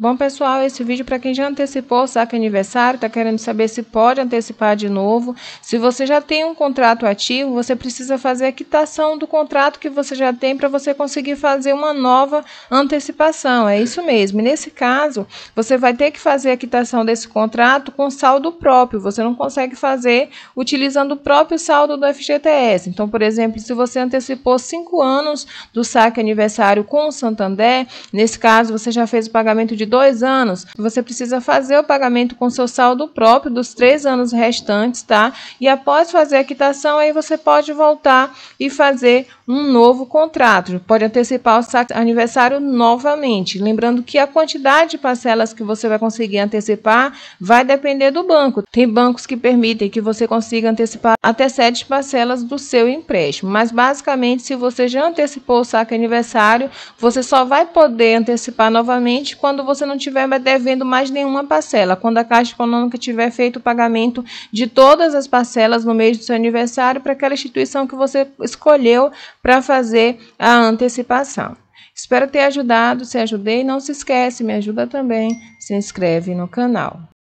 Bom, pessoal, esse vídeo é para quem já antecipou o saque aniversário, está querendo saber se pode antecipar de novo. Se você já tem um contrato ativo, você precisa fazer a quitação do contrato que você já tem para você conseguir fazer uma nova antecipação. É isso mesmo. E nesse caso, você vai ter que fazer a quitação desse contrato com saldo próprio. Você não consegue fazer utilizando o próprio saldo do FGTS. Então, por exemplo, se você antecipou cinco anos do saque aniversário com o Santander, nesse caso você já fez o pagamento de dois anos, você precisa fazer o pagamento com seu saldo próprio dos três anos restantes, tá? E após fazer a quitação, aí você pode voltar e fazer um novo contrato. Pode antecipar o aniversário novamente. Lembrando que a quantidade de parcelas que você vai conseguir antecipar vai depender do banco. Tem bancos que permitem que você consiga antecipar até sete parcelas do seu empréstimo. Mas basicamente, se você já antecipou o saque aniversário, você só vai poder antecipar novamente quando você você não tiver devendo mais nenhuma parcela. Quando a Caixa Econômica tiver feito o pagamento de todas as parcelas no mês do seu aniversário para aquela instituição que você escolheu para fazer a antecipação. Espero ter ajudado, se ajudei, não se esquece, me ajuda também, se inscreve no canal.